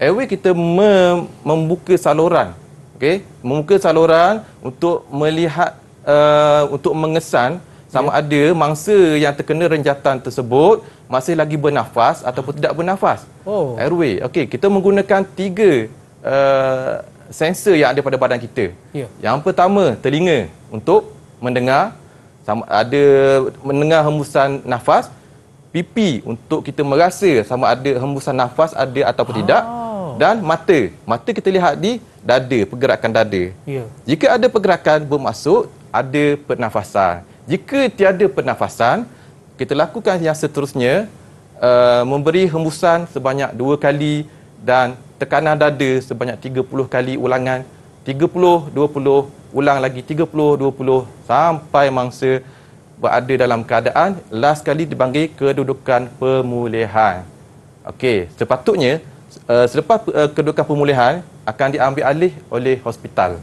Airway kita me- membuka saluran. Okey, membuka saluran untuk melihat uh, untuk mengesan sama ya. ada mangsa yang terkena renjatan tersebut masih lagi bernafas ataupun tidak bernafas oh. airway. Okey, kita menggunakan tiga uh, sensor yang ada pada badan kita. Yeah. Yang pertama, telinga untuk mendengar sama ada mendengar hembusan nafas, pipi untuk kita merasa sama ada hembusan nafas ada ataupun ah. tidak oh. dan mata. Mata kita lihat di dada, pergerakan dada. Yeah. Jika ada pergerakan bermaksud ada pernafasan. Jika tiada pernafasan, kita lakukan yang seterusnya uh, memberi hembusan sebanyak dua kali dan tekanan dada sebanyak 30 kali ulangan 30 20 ulang lagi 30 20 sampai mangsa berada dalam keadaan last kali dipanggil kedudukan pemulihan. Okey, sepatutnya uh, selepas uh, kedudukan pemulihan akan diambil alih oleh hospital.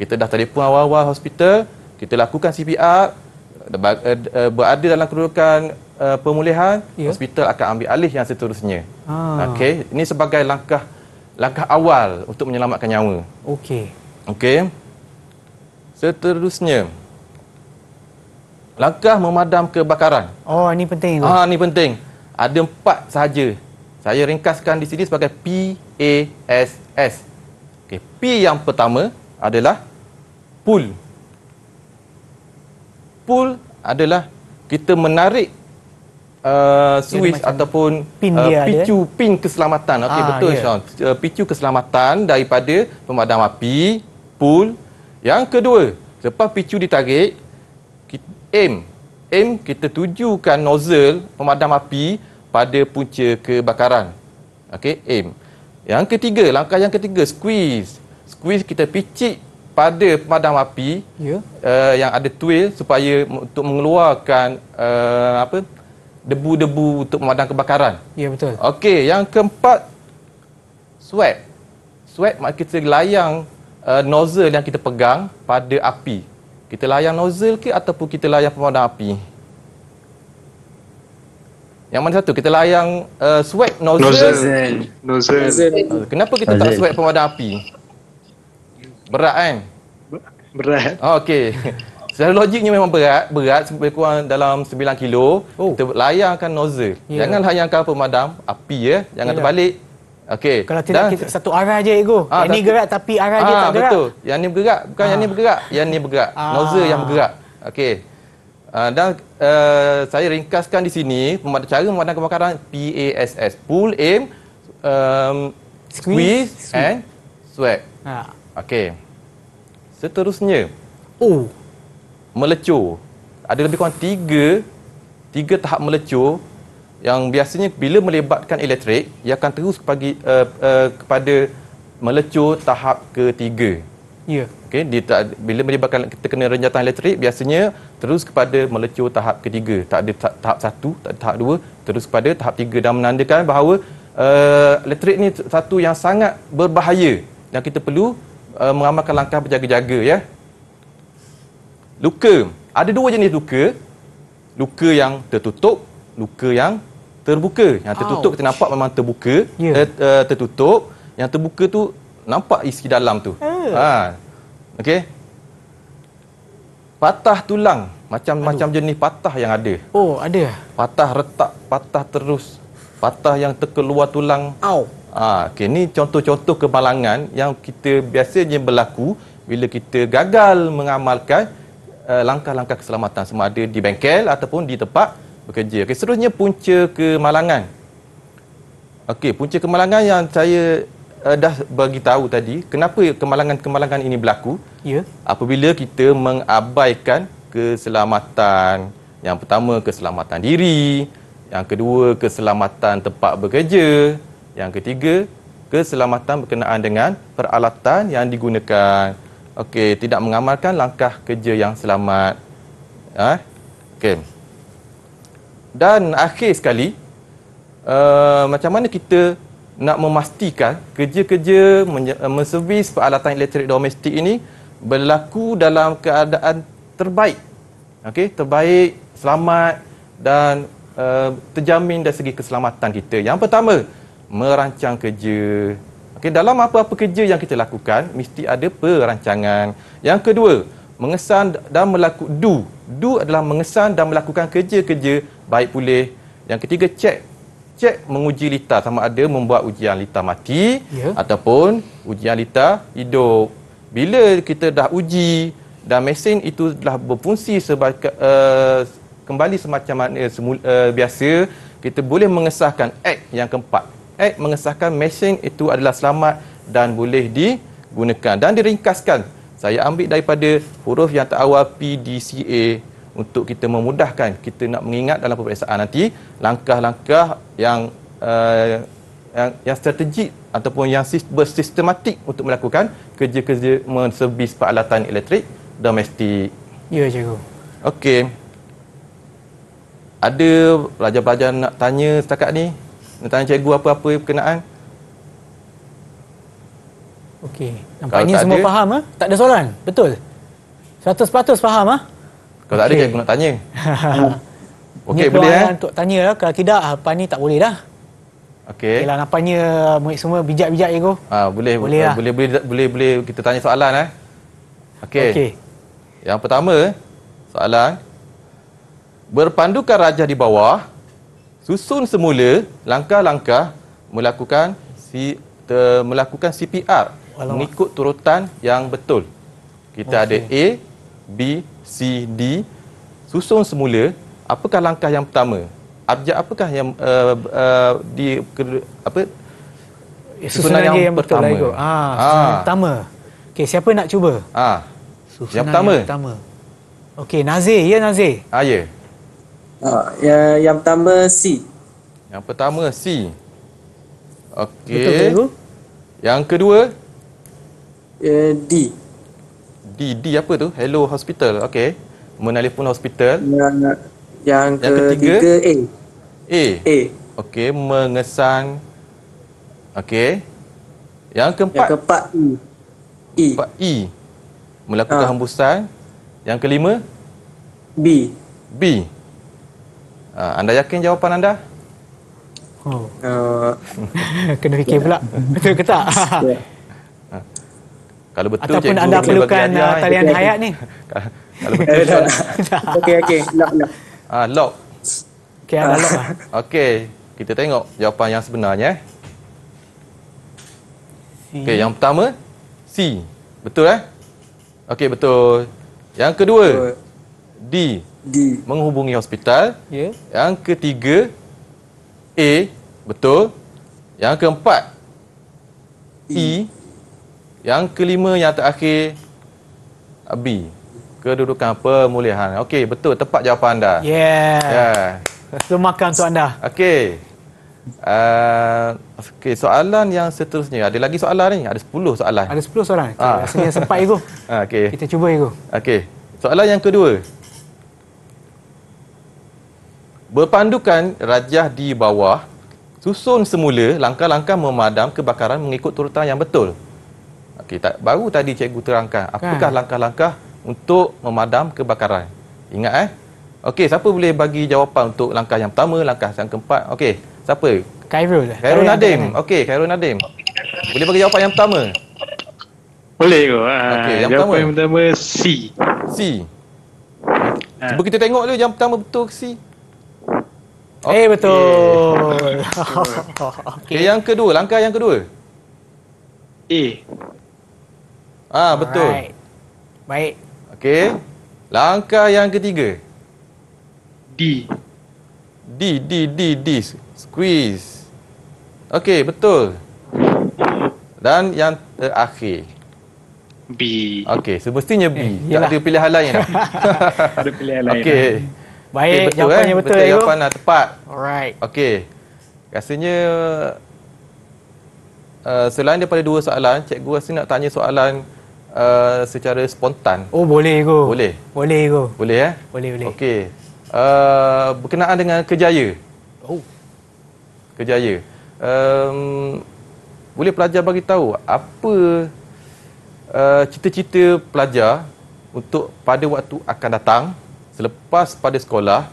Kita dah telefon awal-awal hospital, kita lakukan CPR, Eh, eh, berada dalam kedudukan uh, pemulihan yeah. hospital akan ambil alih yang seterusnya ah. okey ini sebagai langkah langkah awal untuk menyelamatkan nyawa okey okey seterusnya langkah memadam kebakaran oh ini penting ah ini penting ada empat sahaja saya ringkaskan di sini sebagai P A S S okey P yang pertama adalah pull pull adalah kita menarik uh, switch ataupun pin uh, picu dia. pin keselamatan. Okey ah, betul yeah. Sean. Picu keselamatan daripada pemadam api, pull. Yang kedua, lepas picu ditarik, kita aim. Aim kita tujukan nozzle pemadam api pada punca kebakaran. Okey, aim. Yang ketiga, langkah yang ketiga, squeeze. Squeeze kita picit pada pemadam api ya. uh, yang ada tuil supaya untuk mengeluarkan uh, apa debu-debu untuk pemadam kebakaran. Ya betul. Okey, yang keempat swab. Swab maksud kita layang uh, nozzle yang kita pegang pada api. Kita layang nozzle ke ataupun kita layang pemadam api? Yang mana satu? Kita layang uh, swab nozzle. Nozzle. nozzle. nozzle. Kenapa kita nozzle. tak swab pemadam api? Berat kan? Berat. Ah, okey. Secara logiknya memang berat, berat sampai kurang dalam 9 kilo. Oh. Kita layangkan nozzle. Yeah. Jangan layangkan pemadam api ya. Jangan yeah. terbalik. Okey. Kalau tidak Dan, kita satu arah aje ego. Ah, yang ni gerak tapi arah dia ah, tak gerak. betul. Yang ni bergerak, bukan ah. yang ni ah. bergerak. Yang ni bergerak. Ah. Nozzle yang bergerak. Okey. Ah, dan uh, saya ringkaskan di sini cara memadam kebakaran PASS. Pull, aim, um, squeeze, squeeze, and sweat. Ha. Okey. Seterusnya. Oh. Melecur. Ada lebih kurang tiga tiga tahap melecur yang biasanya bila melibatkan elektrik ia akan terus kepagi, uh, eh, uh, eh, kepada melecur tahap ketiga. Ya. Yeah. Okey, dia tak, bila melibatkan terkena renjatan elektrik biasanya terus kepada melecur tahap ketiga. Tak ada tahap, tahap satu, tak ada tahap dua, terus kepada tahap tiga dan menandakan bahawa uh, elektrik ni satu yang sangat berbahaya yang kita perlu uh, eh, meramalkan langkah berjaga-jaga ya. Luka, ada dua jenis luka. Luka yang tertutup, luka yang terbuka. Yang tertutup kita nampak memang terbuka, yeah. Ya. uh, eh, uh, tertutup. Yang terbuka tu nampak isi dalam tu. Uh. Ha. Okey. Patah tulang, macam-macam jenis patah yang ada. Oh, ada. Patah retak, patah terus. Patah yang terkeluar tulang. Au. Ah, okay. Ini contoh-contoh kemalangan yang kita biasanya berlaku bila kita gagal mengamalkan uh, langkah-langkah keselamatan sama ada di bengkel ataupun di tempat bekerja. Okay, seterusnya punca kemalangan. Okey, punca kemalangan yang saya uh, dah bagi tahu tadi, kenapa kemalangan-kemalangan ini berlaku? Ya. Yeah. Apabila kita mengabaikan keselamatan. Yang pertama keselamatan diri, yang kedua keselamatan tempat bekerja, yang ketiga, keselamatan berkenaan dengan peralatan yang digunakan. Okey, tidak mengamalkan langkah kerja yang selamat. Ah, ha? okey. Dan akhir sekali, uh, macam mana kita nak memastikan kerja-kerja eh, menservis peralatan elektrik domestik ini berlaku dalam keadaan terbaik. Okey, terbaik, selamat dan uh, terjamin dari segi keselamatan kita. Yang pertama, merancang kerja. Okay, dalam apa-apa kerja yang kita lakukan, mesti ada perancangan. Yang kedua, mengesan dan melakukan do. Do adalah mengesan dan melakukan kerja-kerja baik pulih. Yang ketiga, check. Check menguji litar sama ada membuat ujian litar mati yeah. ataupun ujian litar hidup. Bila kita dah uji dan mesin itu dah berfungsi sebagai uh, kembali semacam mana semula, uh, biasa, kita boleh mengesahkan act yang keempat. Act mengesahkan mesin itu adalah selamat dan boleh digunakan dan diringkaskan. Saya ambil daripada huruf yang terawal PDCA untuk kita memudahkan kita nak mengingat dalam peperiksaan nanti langkah-langkah yang uh, yang, yang strategik ataupun yang bersistematik untuk melakukan kerja-kerja menservis peralatan elektrik domestik. Ya, cikgu. Okey. Ada pelajar-pelajar nak tanya setakat ni? nak tanya cikgu apa-apa berkenaan Okey, nampaknya kalau semua ada, faham ha? tak ada soalan, betul 100% faham ha? kalau tak ada cikgu nak tanya Okey, boleh ya? untuk tanya lah, kalau tidak ah, apa ni tak boleh dah Okey. Okay lah, nampaknya murid semua bijak-bijak ego. Ah, boleh boleh, lah. boleh boleh boleh boleh kita tanya soalan eh. Okey. Okey. Yang pertama, soalan berpandukan rajah di bawah susun semula langkah-langkah melakukan si melakukan CPR Alamak. mengikut turutan yang betul. Kita okay. ada A, B, C, D. Susun semula apakah langkah yang pertama? Abjad apakah yang uh, uh, di apa? Ya, susunan yang, yang lah, pertama. Lah, ah, ah. Yang pertama. Okey, siapa nak cuba? Ah. Susunan yang pertama. Yang pertama. Okey, Nazir, ya Nazir. Ah, ya. Yeah. Ha, yang, pertama C. Yang pertama C. Okey. Yang kedua uh, D. D D apa tu? Hello Hospital. Okey. Menalih hospital. Yang yang, yang ketiga, ketiga A. A. A. Okey, mengesan. Okey. Yang keempat. Yang keempat I. E. e. Keempat e. Melakukan ha. hembusan. Yang kelima B. B. Uh, anda yakin jawapan anda? Oh. Uh, Kena fikir pula. Betul ke tak? Ya. Kalau betul Ataupun cikgu, anda perlukan uh, talian okay, hayat ni. Kalau betul. Eh, okey, okey. Lock, lock. uh, lock. Okey, anda lock lah. Okey, kita tengok jawapan yang sebenarnya. Okey, yang pertama. C. Betul eh? Okey, betul. Yang kedua. D. D menghubungi hospital. Yeah. Yang ketiga A betul. Yang keempat E, e. yang kelima yang terakhir B kedudukan pemulihan. Okey betul tepat jawapan anda. Yeah. Yeah. Ya. Semakan untuk anda. Okey. Uh, ah, okay, soalan yang seterusnya Ada lagi soalan ni? Ada 10 soalan Ada 10 soalan? Okay, ah. Rasanya sempat Ego ah, okay. Kita cuba Ego okay. Soalan yang kedua Berpandukan rajah di bawah, susun semula langkah-langkah memadam kebakaran mengikut turutan yang betul. Okay, tak baru tadi cikgu terangkan kan. apakah kan. langkah-langkah untuk memadam kebakaran. Ingat eh? Okey, siapa boleh bagi jawapan untuk langkah yang pertama, langkah yang keempat? Okey, siapa? Khairul. Khairul Nadim. Okey, Khairul Nadim. Boleh bagi jawapan yang pertama? Boleh ke? Ah, Okey, yang pertama. Jawapan yang pertama C. C. Ah. Cuba kita tengok dulu yang pertama betul ke C. Eh, okay. Eh betul. okay. yang kedua, langkah yang kedua. E. Ah betul. Alright. Baik. Okey Langkah yang ketiga. D. D D D D squeeze. Okey betul. Dan yang terakhir. B. Okey semestinya so, B. Yeah, Tak ada pilihan lain. Tak ada pilihan lain. Okay. Baik, okay, betul, jawapannya eh? betul. Betul jawapan lah, tepat. Alright. Okey. Rasanya uh, selain daripada dua soalan, cikgu rasa nak tanya soalan uh, secara spontan. Oh, boleh go. Boleh. Boleh go. Boleh eh? Boleh, boleh. Okey. Uh, berkenaan dengan kejaya. Oh. Kejaya. Um, boleh pelajar bagi tahu apa uh, cita-cita pelajar untuk pada waktu akan datang? selepas pada sekolah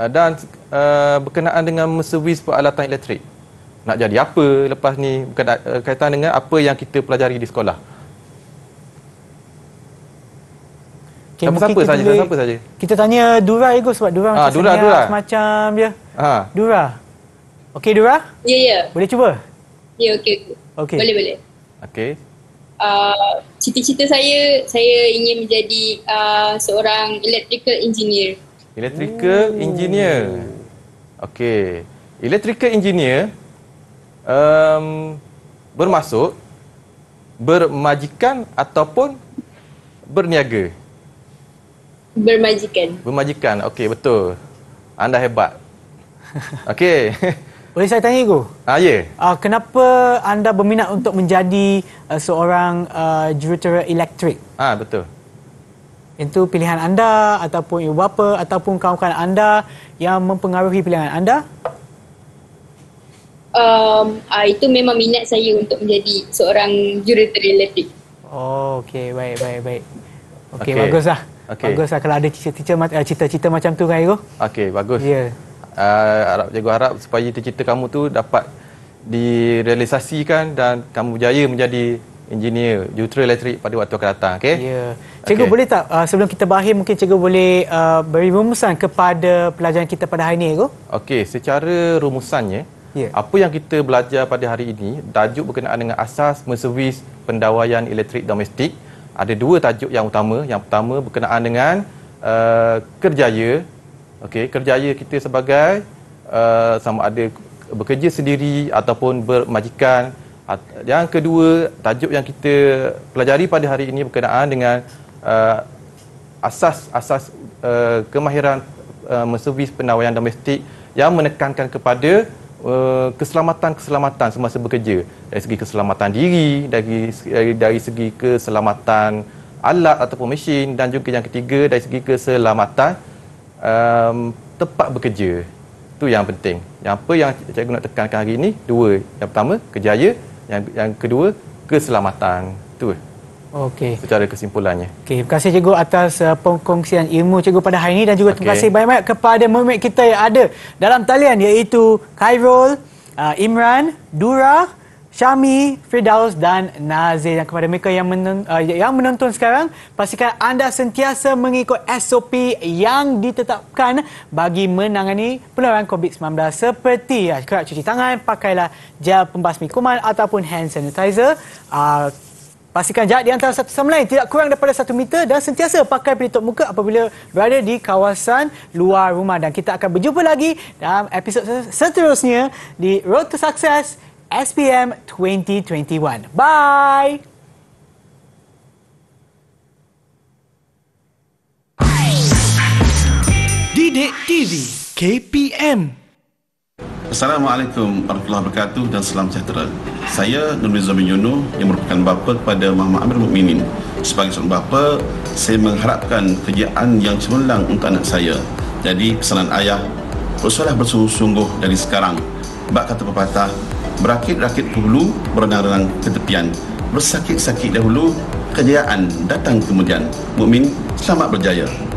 uh, dan uh, berkenaan dengan menservis peralatan elektrik. Nak jadi apa lepas ni berkaitan eh, dengan apa yang kita pelajari di sekolah. Okay, siapa siapa saja siapa saja. Kita tanya Dura ego sebab Dura ha, macam ah, Dura, macam dia. Ha. Dura. Okey Dura? Ya yeah, ya. Yeah. Boleh cuba? Ya yeah, okey. Okay. Boleh boleh. Okey uh, cita-cita saya saya ingin menjadi uh, seorang electrical engineer. Electrical Ooh. engineer. Okey. Electrical engineer um bermaksud bermajikan ataupun berniaga. Bermajikan. Bermajikan. Okey, betul. Anda hebat. Okey. Boleh saya tanya, Gu? Ah, ya. Yeah. Uh, kenapa anda berminat untuk menjadi uh, seorang uh, jurutera elektrik? Ah, betul. Itu pilihan anda ataupun ibu bapa ataupun kawan-kawan anda yang mempengaruhi pilihan anda? Um, uh, itu memang minat saya untuk menjadi seorang jurutera elektrik. Oh, okey. Baik, baik, baik. Okey, okay. baguslah. Okay. Baguslah kalau ada cita-cita eh, macam tu, kan, Igu? Okey, bagus. Ya. Yeah uh, ah, harap jago harap supaya cita-cita kamu tu dapat direalisasikan dan kamu berjaya menjadi engineer jutera elektrik pada waktu akan datang okey ya yeah. cikgu okay. boleh tak uh, sebelum kita berakhir mungkin cikgu boleh uh, beri rumusan kepada pelajaran kita pada hari ini cikgu okey secara rumusannya yeah. apa yang kita belajar pada hari ini tajuk berkenaan dengan asas menservis pendawaian elektrik domestik ada dua tajuk yang utama yang pertama berkenaan dengan uh, kerjaya Okey, kerjaya kita sebagai uh, sama ada bekerja sendiri ataupun bermajikan. Yang kedua, tajuk yang kita pelajari pada hari ini berkenaan dengan asas-asas uh, uh, kemahiran uh, menservis penawaian domestik yang menekankan kepada uh, keselamatan-keselamatan uh, semasa bekerja dari segi keselamatan diri dari dari, dari segi keselamatan alat ataupun mesin dan juga yang ketiga dari segi keselamatan um, tepat bekerja. tu yang penting. Yang apa yang cikgu nak tekankan hari ini? Dua. Yang pertama, kejaya. Yang, yang kedua, keselamatan. tu. Okey. Secara kesimpulannya. Okey, terima kasih cikgu atas uh, pengkongsian ilmu cikgu pada hari ini dan juga okay. terima kasih banyak-banyak kepada mermaid kita yang ada dalam talian iaitu Khairul, uh, Imran, Dura, Syami, Firdaus dan Nazir dan kepada mereka yang, menon, uh, eh, yang menonton sekarang pastikan anda sentiasa mengikut SOP yang ditetapkan bagi menangani penularan COVID-19 seperti uh, kerap cuci tangan, pakailah gel pembasmi kuman ataupun hand sanitizer uh, Pastikan jarak di antara satu sama lain tidak kurang daripada satu meter dan sentiasa pakai pelitup muka apabila berada di kawasan luar rumah. Dan kita akan berjumpa lagi dalam episod seterusnya di Road to Success. SPM 2021. Bye! Didik TV KPM Assalamualaikum warahmatullahi wabarakatuh dan salam sejahtera. Saya Nur Mirza bin Yunu yang merupakan bapa kepada Muhammad Amir Mukminin. Sebagai seorang bapa, saya mengharapkan kerjaan yang cemerlang untuk anak saya. Jadi pesanan ayah, bersolah bersungguh-sungguh dari sekarang. Bak kata pepatah, Berakit-rakit perlu berenang-renang tepian Bersakit-sakit dahulu, kejayaan datang kemudian. Mukmin selamat berjaya.